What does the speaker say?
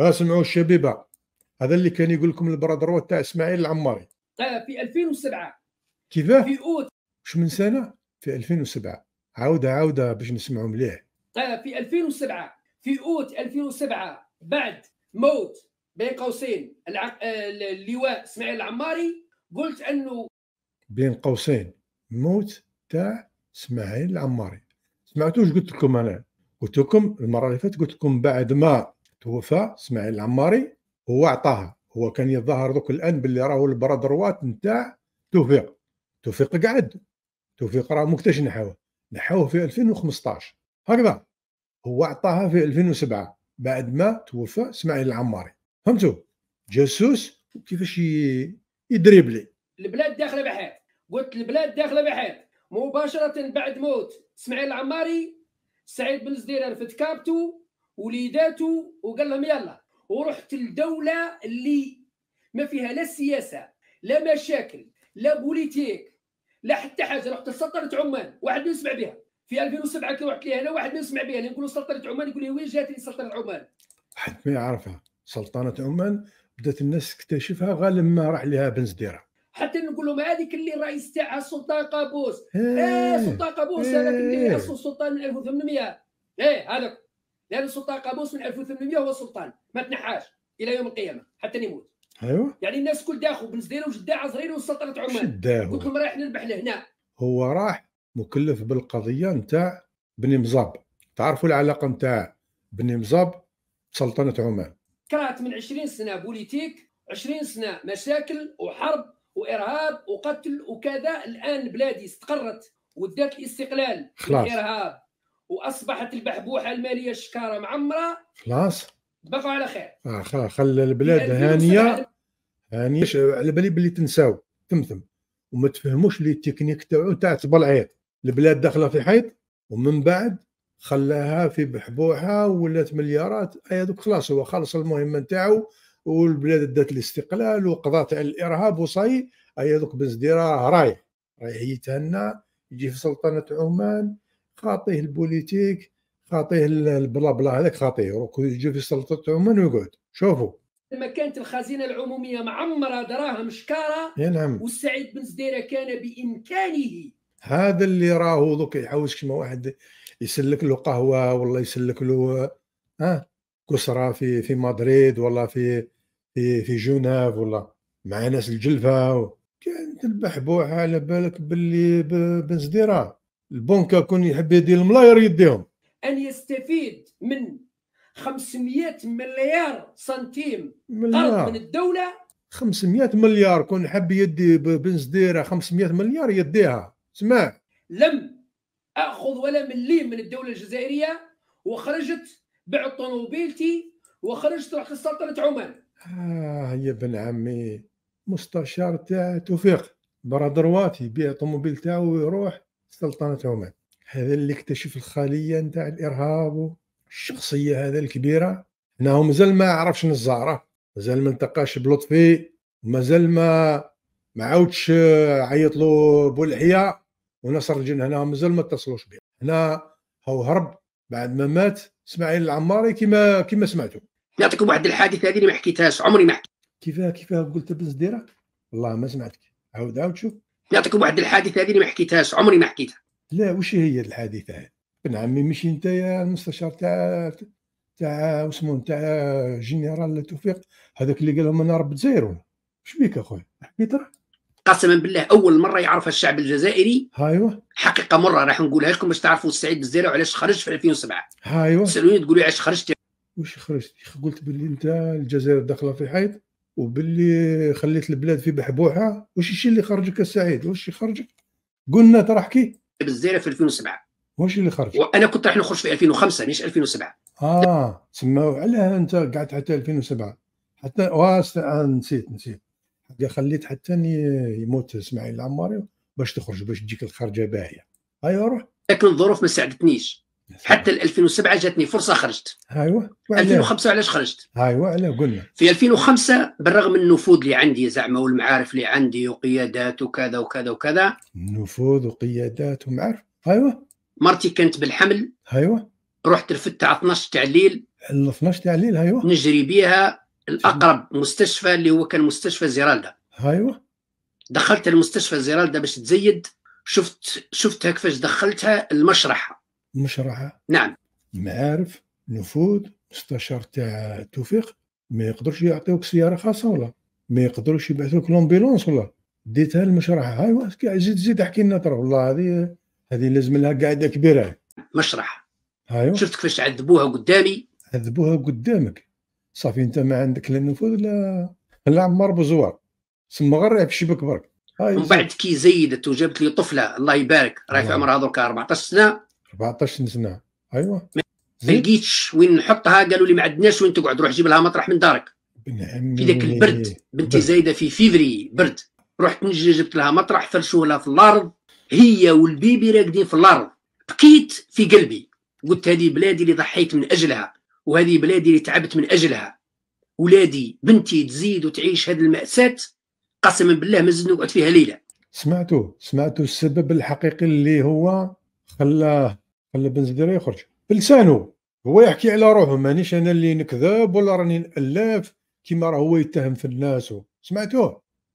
اسمعوا الشبيبه هذا اللي كان يقول لكم البرادرو تاع اسماعيل العماري آه، في 2007 كيفاه في اوت مش من سنه في 2007 عاوده عاوده باش نسمعوا مليح آه، في 2007 في اوت 2007 بعد موت بين قوسين آه، اللواء اسماعيل العماري قلت انه بين قوسين موت تاع اسماعيل العماري سمعتوش قلت لكم انا قلت لكم المره اللي فاتت قلت لكم بعد ما توفى اسماعيل العماري هو عطاها هو كان يظهر دوك الان باللي راهو البرادروات نتاع توفيق توفيق قعد توفيق راه مكتش نحاوه نحاوه في 2015 هكذا هو عطاها في 2007 بعد ما توفى اسماعيل العماري فهمتوا جاسوس كيفاش يدريبلي البلاد داخله بحال قلت البلاد داخله بحال مباشره بعد موت اسماعيل العماري سعيد بن زديران في تكابتو وليداته وقال لهم يلا ورحت لدولة اللي ما فيها لا سياسة لا مشاكل لا بوليتيك لا حتى حاجة رحت لسلطنة عمان واحد يسمع بها في 2007 كي رحت لها أنا واحد يسمع بها نقول سلطنة عمان يقول لي وين جاتني سلطنة عمان حد ما يعرفها سلطنة عمان بدات الناس تكتشفها غير لما راح لها بن زديره حتى نقول لهم هذيك اللي الرئيس تاعها السلطان قابوس ايه, ايه سلطان قابوس هذاك اللي اسس إيه. السلطان من 1800 ايه هذاك لان السلطان قابوس من 1800 هو السلطان ما تنحاش الى يوم القيامه حتى يموت ايوه يعني الناس الكل داخل بن زدير وجدا عزرين وسلطنه عمان شداهو قلت لهم رايح نذبح لهنا هو راح مكلف بالقضيه نتاع بن مزاب تعرفوا العلاقه نتاع بن مزاب بسلطنه عمان كرهت من 20 سنه بوليتيك 20 سنه مشاكل وحرب وارهاب وقتل وكذا الان بلادي استقرت ودات الاستقلال خلاص الارهاب واصبحت البحبوحه الماليه الشكاره معمره خلاص تبقوا على خير اه خلى البلاد هانيه هانيه على بالي بلي تنساو تمثم وما تفهموش لي التكنيك تاعو تاع تبلعيط البلاد داخله في حيط ومن بعد خلاها في بحبوحه ولات مليارات هذوك خلاص هو خلص المهمه نتاعو والبلاد دات الاستقلال وقضات على الارهاب وصاي هذوك بن زديره رايح رايح يتهنى يجي في سلطنه عمان خاطيه البوليتيك خاطيه البلا بلا هذاك خاطيه روك يجي في سلطه عمان ويقعد شوفوا لما كانت الخزينه العموميه معمره دراهم شكاره نعم والسعيد بن زديره كان بامكانه هذا اللي راهو دوك يحوس كيما واحد يسلك له قهوه والله يسلك له ها كسرة في في مدريد ولا في في في جنيف ولا مع ناس الجلفه كانت البحبوحه على بالك باللي بن زديره البنك كون يحب يدير الملاير يديهم ان يستفيد من 500 مليار سنتيم مليار. قرض من الدوله 500 مليار كون يحب يدي بن زديره 500 مليار يديها سمع لم اخذ ولا مليم من الدوله الجزائريه وخرجت بعت طوموبيلتي وخرجت رحت لسلطنه عمان اه يا ابن عمي مستشار تاع توفيق برادرواتي يبيع طوموبيل تاعو ويروح سلطنه عمان هذا اللي اكتشف الخليه نتاع الارهاب الشخصيه هذا الكبيره انه مازال ما عرفش نزاره مازال ما التقاش بلطفي مازال ما ما عاودش عيط له بولحيه ونصر الجن هنا مازال ما اتصلوش به هنا هو هرب بعد ما مات اسماعيل العماري كما كما سمعتوا نعطيكم واحد الحادثه هذه اللي ما حكيتهاش عمري ما حكيت كيفاه كيفاه قلت بالزديرة والله ما سمعتك عاود عاود شوف نعطيكم واحد الحادثه هذه اللي ما حكيتهاش عمري ما حكيتها لا وش هي الحادثه هذه بن عمي مش انت يا المستشار تاع تاع اسمه تاع جنرال توفيق هذاك اللي قال لهم انا ربت زيرو وش بيك اخويا حكيت راه قسما بالله اول مره يعرفها الشعب الجزائري ايوه حقيقه مره راح نقولها لكم باش تعرفوا السعيد الجزائري علاش خرج في 2007 ايوه سالوني تقولوا علاش خرجت وش خرجت قلت باللي انت الجزائر داخله في حيط وباللي خليت البلاد في بحبوحه واش الشيء اللي خرجك السعيد واش يخرجك قلنا ترى احكي بالزيره في 2007 واش اللي خرج وانا كنت راح نخرج في 2005 مش 2007 اه تسمى علاه انت قعدت حتى 2007 حتى واس آه، آه، نسيت نسيت خليت حتى يموت اسماعيل العماري باش تخرج باش تجيك الخرجه باهيه هيا أيوة، روح لكن الظروف ما ساعدتنيش حتى 2007 جاتني فرصه خرجت ايوه 2005 علاش خرجت ايوه علاه قلنا في 2005 بالرغم من النفوذ اللي عندي زعما والمعارف اللي عندي وقيادات وكذا وكذا وكذا نفوذ وقيادات ومعارف ايوه مرتي كانت بالحمل ايوه رحت رفدت على 12 تاع الليل 12 تاع الليل ايوه نجري بها الاقرب أيوة. مستشفى اللي هو كان مستشفى زيرالدا ايوه دخلت المستشفى زيرالدا باش تزيد شفت شفتها كيفاش دخلتها المشرحه مشرعه نعم معارف نفوذ مستشار تاع توفيق ما يقدرش يعطيوك سياره خاصه ولا ما يقدروش يبعثوك لومبيلونس ولا ديتها للمشرعه هاي أيوة، زيد زيد احكي لنا ترى والله هذه هذه لازم لها قاعده كبيره مشرحة هاي أيوة. شفت كيفاش عذبوها قدامي عذبوها قدامك صافي انت ما عندك لا نفوذ لا لا عمار بزوار سما غير في الشبك برك أيوة. من بعد كي زيدت وجابت لي طفله الله يبارك راهي في عمرها درك 14 سنه 14 سنه ايوا ما لقيتش وين نحطها قالوا لي ما عندناش وين تقعد روح جيب لها مطرح من دارك في ذاك إيه. البرد بنتي زايده في فيفري برد رحت نجي جبت لها مطرح فرشوا لها في الارض هي والبيبي راقدين في الارض بكيت في قلبي قلت هذه بلادي اللي ضحيت من اجلها وهذه بلادي اللي تعبت من اجلها ولادي بنتي تزيد وتعيش هذه الماساه قسما بالله ما زدنا نقعد فيها ليله سمعتوا سمعتوا السبب الحقيقي اللي هو خلاه خلى بن زديره يخرج بلسانه هو يحكي على روحه مانيش انا اللي نكذب ولا راني نالف كيما راه هو يتهم في الناس سمعتوه